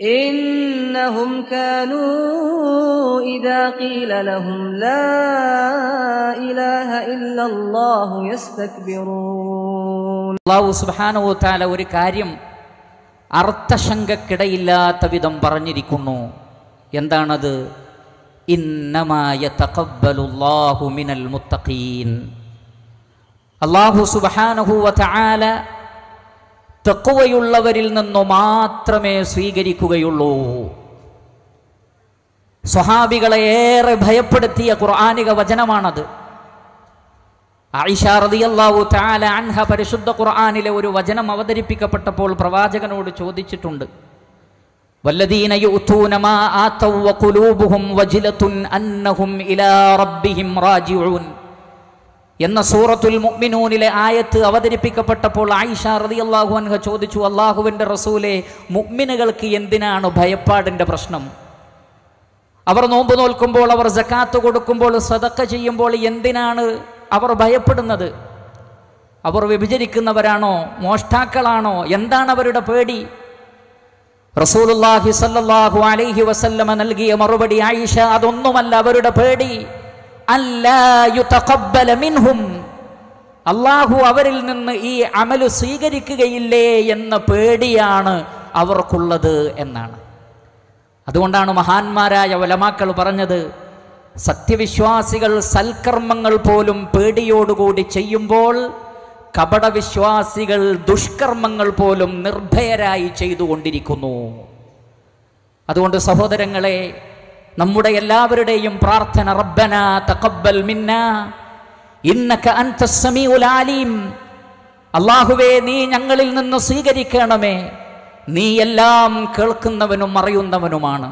إنهم كانوا إذا قيل لهم لا إله إلا الله يستكبرون الله سبحانه وتعالى ورقاريم أرث شنگ كده إلا تبدن برنجي ركونو يندانده إنما يتقبل الله من المتقين الله سبحانه وتعالى തെക്കുവയുള്ളവരിൽ നിന്നു മാത്രമേ സ്വീകരിക്കുകയുള്ളൂ സ്വഹാബികളെ ഏറെ ഭയപ്പെടുത്തിയ ഖുർആാനിക വചനമാണത് ആയിഷാറതിയല്ലാവു താല അൻഹ പരിശുദ്ധ ഖുർആാനിലെ ഒരു വചനം അവതരിപ്പിക്കപ്പെട്ടപ്പോൾ പ്രവാചകനോട് ചോദിച്ചിട്ടുണ്ട് വല്ലദീന യുത്തൂനമാ ആതൗ വഖുലൂബുഹും വജിലതുൻ അന്നഹും ഇലാ റബ്ബിഹിം റാജിഊൻ എന്ന സൂറത്തുൽ മുഅ്മിനൂനിലെ ആയത്ത് അവതരിപ്പിക്കപ്പെട്ടപ്പോൾ ആയിഷ റളിയല്ലാഹു അൻഹ ചോദിച്ചു അള്ളാഹുവിൻ്റെ റസൂലെ മുഅ്മിനുകൾക്ക് എന്തിനാണ് ഭയപ്പാടിൻ്റെ പ്രശ്നം അവർ നോമ്പ് നോൽക്കുമ്പോൾ അവർ ജക്കാത്ത് കൊടുക്കുമ്പോൾ സദക്ക ചെയ്യുമ്പോൾ എന്തിനാണ് അവർ ഭയപ്പെടുന്നത് അവർ വിഭജിക്കുന്നവരാണോ മോഷ്ടാക്കളാണോ എന്താണ് അവരുടെ പേടി റസൂലുല്ലാഹി സല്ലാഹു അലൈഹി വസല്ലമ നൽകിയ മറുപടി ആയിഷ അതൊന്നുമല്ല അവരുടെ പേടി മിൻഹും അള്ളാഹു അവരിൽ നിന്ന് ഈ അമലു സ്വീകരിക്കുകയില്ലേ എന്ന പേടിയാണ് അവർക്കുള്ളത് എന്നാണ് അതുകൊണ്ടാണ് മഹാന്മാരായ വലമാക്കൾ പറഞ്ഞത് സത്യവിശ്വാസികൾ സൽക്കർമ്മങ്ങൾ പോലും പേടിയോടുകൂടി ചെയ്യുമ്പോൾ കപടവിശ്വാസികൾ ദുഷ്കർമ്മങ്ങൾ പോലും നിർഭയരായി ചെയ്തുകൊണ്ടിരിക്കുന്നു അതുകൊണ്ട് സഹോദരങ്ങളെ നമ്മുടെ എല്ലാവരുടെയും പ്രാർത്ഥന റബ്ബന തഖബ്ബൽ മിന്ന ഇന്നക അൻത സമീഉൽ അല്ലാഹുവേ നീ ഞങ്ങളിൽ നിന്ന് സ്വീകരിക്കണമേ നീ എല്ലാം കേൾക്കുന്നവനും അറിയുന്നവനുമാണ്